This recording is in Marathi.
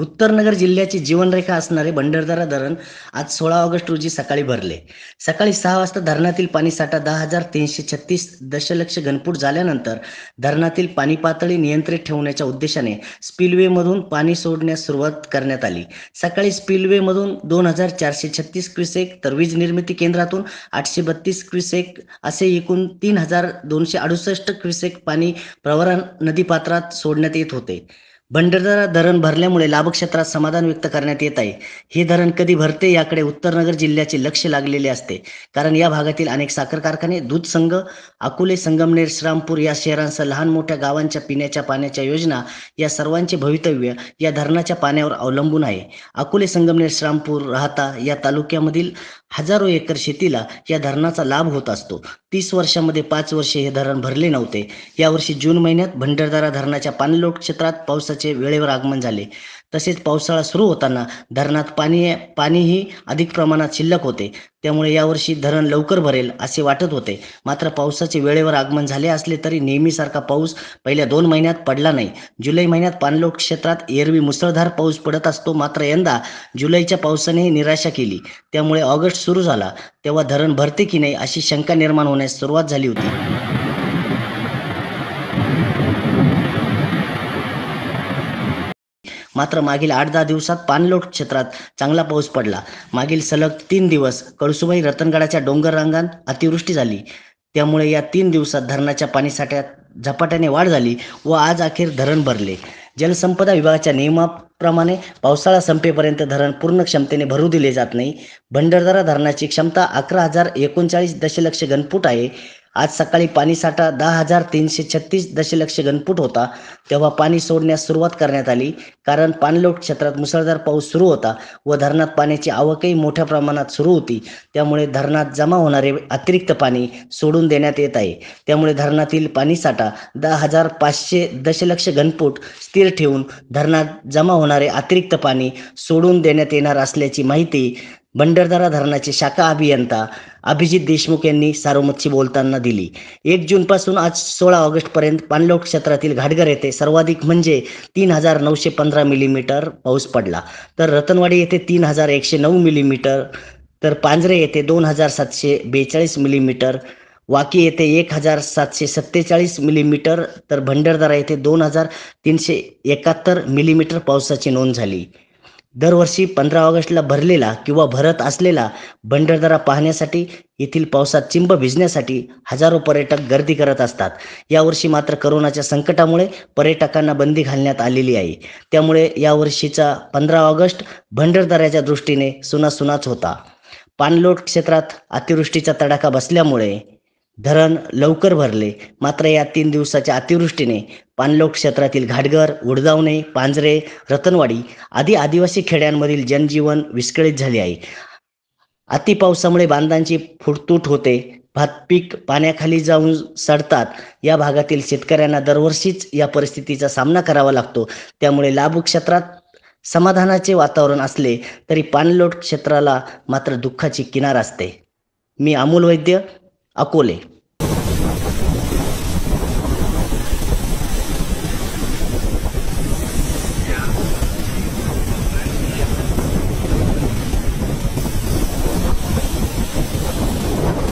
उत्तरनगर जिल्ह्याची जीवनरेखा असणारे भंडारदारा धरण आज सोळा ऑगस्ट रोजी सकाळी भरले सकाळी सहा वाजता धरणातील साठा दहा हजार तीनशे छत्तीस दशलक्ष घनफूट झाल्यानंतर धरणातील पाणी पातळी नियंत्रित ठेवण्याच्या उद्देशाने स्पिलवेमधून पाणी सोडण्यास सुरुवात करण्यात आली सकाळी स्पिलवेमधून दोन हजार चारशे छत्तीस क्युसेक तर वीज निर्मिती केंद्रातून आठशे बत्तीस क्युसेक असे एकूण तीन हजार दोनशे अडुसष्ट क्युसेक पाणी प्रवरा नदीपात्रात सोडण्यात येत होते भंडारदरा धरण भरल्यामुळे लाभक्षेत्रात समाधान व्यक्त करण्यात येत आहे हे धरण कधी भरते याकडे उत्तरनगर जिल्ह्याचे लक्ष लागलेले असते कारण या भागातील अनेक साखर कारखाने दूध संघ अकोले संगमनेर श्रामपूर या शहरांसह लहान मोठ्या गावांच्या पिण्याच्या पाण्याच्या योजना या सर्वांचे भवितव्य या धरणाच्या पाण्यावर अवलंबून आहे अकोले संगमनेर श्रामपूर राहता या तालुक्यामधील हजारो एकर शेतीला या धरणाचा लाभ होत असतो तीस वर्षामध्ये पाच वर्षे हे धरण भरले नव्हते यावर्षी जून महिन्यात भंडारदरा धरणाच्या पाणलोट क्षेत्रात पावसाचे पावसाचे वेळेवर आगमन झाले तसेच पावसाळा सुरू होताना धरणात पाणी पाणीही अधिक प्रमाणात शिल्लक होते त्यामुळे यावर्षी धरण लवकर भरेल असे वाटत होते मात्र पावसाचे वेळेवर आगमन झाले असले तरी नेहमीसारखा पाऊस पहिल्या दोन महिन्यात पडला नाही जुलै महिन्यात पाणलोट क्षेत्रात एरवी मुसळधार पाऊस पडत असतो मात्र यंदा जुलैच्या पावसानेही निराशा केली त्यामुळे ऑगस्ट सुरू झाला तेव्हा धरण भरते की नाही अशी शंका निर्माण होण्यास सुरुवात झाली होती मात्र मागील आठ दहा दिवसात पाणलोट क्षेत्रात चांगला पाऊस पडला मागील सलग तीन दिवस कळसुबाई रतनगडाच्या डोंगर रांगात अतिवृष्टी झाली त्यामुळे या तीन दिवसात धरणाच्या पाणीसाठ्यात झपाट्याने वाढ झाली व आज अखेर धरण भरले जलसंपदा विभागाच्या नियमाप्रमाणे पावसाळा संपेपर्यंत धरण पूर्ण क्षमतेने भरू दिले जात नाही भंडारदारा धरणाची क्षमता अकरा हजार एकोणचाळीस दशलक्ष घनफूट आहे आज सकाळी पाणीसाठा दहा हजार तीनशे छत्तीस दशलक्ष घनफूट होता तेव्हा पाणी सोडण्यास सुरुवात करण्यात आली कारण पाणलोट क्षेत्रात मुसळधार पाऊस सुरू होता व धरणात पाण्याची आवकही मोठ्या प्रमाणात सुरू होती त्यामुळे धरणात जमा होणारे अतिरिक्त पाणी सोडून देण्यात येत आहे त्यामुळे धरणातील पाणीसाठा दहा हजार पाचशे दशलक्ष घनफूट स्थिर ठेवून धरणात जमा होणारे अतिरिक्त पाणी सोडून देण्यात येणार असल्याची माहिती बंडरदारा धरणाचे शाखा अभियंता अभिजित देशमुख यांनी सार्वमतशी बोलताना दिली एक जून पासून आज सोळा ऑगस्ट पर्यंत पाणलोट क्षेत्रातील घाटघर येथे सर्वाधिक म्हणजे तीन हजार नऊशे पंधरा मिलीमीटर पाऊस पडला तर रतनवाडी येथे तीन हजार एकशे नऊ मिलीमीटर तर पांजरे येथे दोन हजार सातशे बेचाळीस मिलीमीटर वाकी येथे एक हजार सातशे सत्तेचाळीस मिलीमीटर तर भंडरदारा येथे दोन हजार तीनशे एकाहत्तर मिलीमीटर पावसाची नोंद झाली दरवर्षी पंधरा ऑगस्टला भरलेला किंवा भरत असलेला भंडारदरा पाहण्यासाठी येथील पावसात चिंब भिजण्यासाठी हजारो पर्यटक गर्दी करत असतात यावर्षी मात्र करोनाच्या संकटामुळे पर्यटकांना बंदी घालण्यात आलेली आहे त्यामुळे यावर्षीचा पंधरा ऑगस्ट भंडारदऱ्याच्या दृष्टीने सुनासुनाच होता पाणलोट क्षेत्रात अतिवृष्टीचा तडाखा बसल्यामुळे धरण लवकर भरले मात्र या तीन दिवसाच्या अतिवृष्टीने पाणलोट क्षेत्रातील घाटघर उडदावणे पांजरे रतनवाडी आदी आदिवासी खेड्यांमधील जनजीवन विस्कळीत झाले आहे अति बांधांची फुटतूट होते भात पीक पाण्याखाली जाऊन सडतात या भागातील शेतकऱ्यांना दरवर्षीच या परिस्थितीचा सामना करावा लागतो त्यामुळे लाभू क्षेत्रात समाधानाचे वातावरण असले तरी पाणलोट क्षेत्राला मात्र दुःखाची किनार असते मी अमोल वैद्य अकोले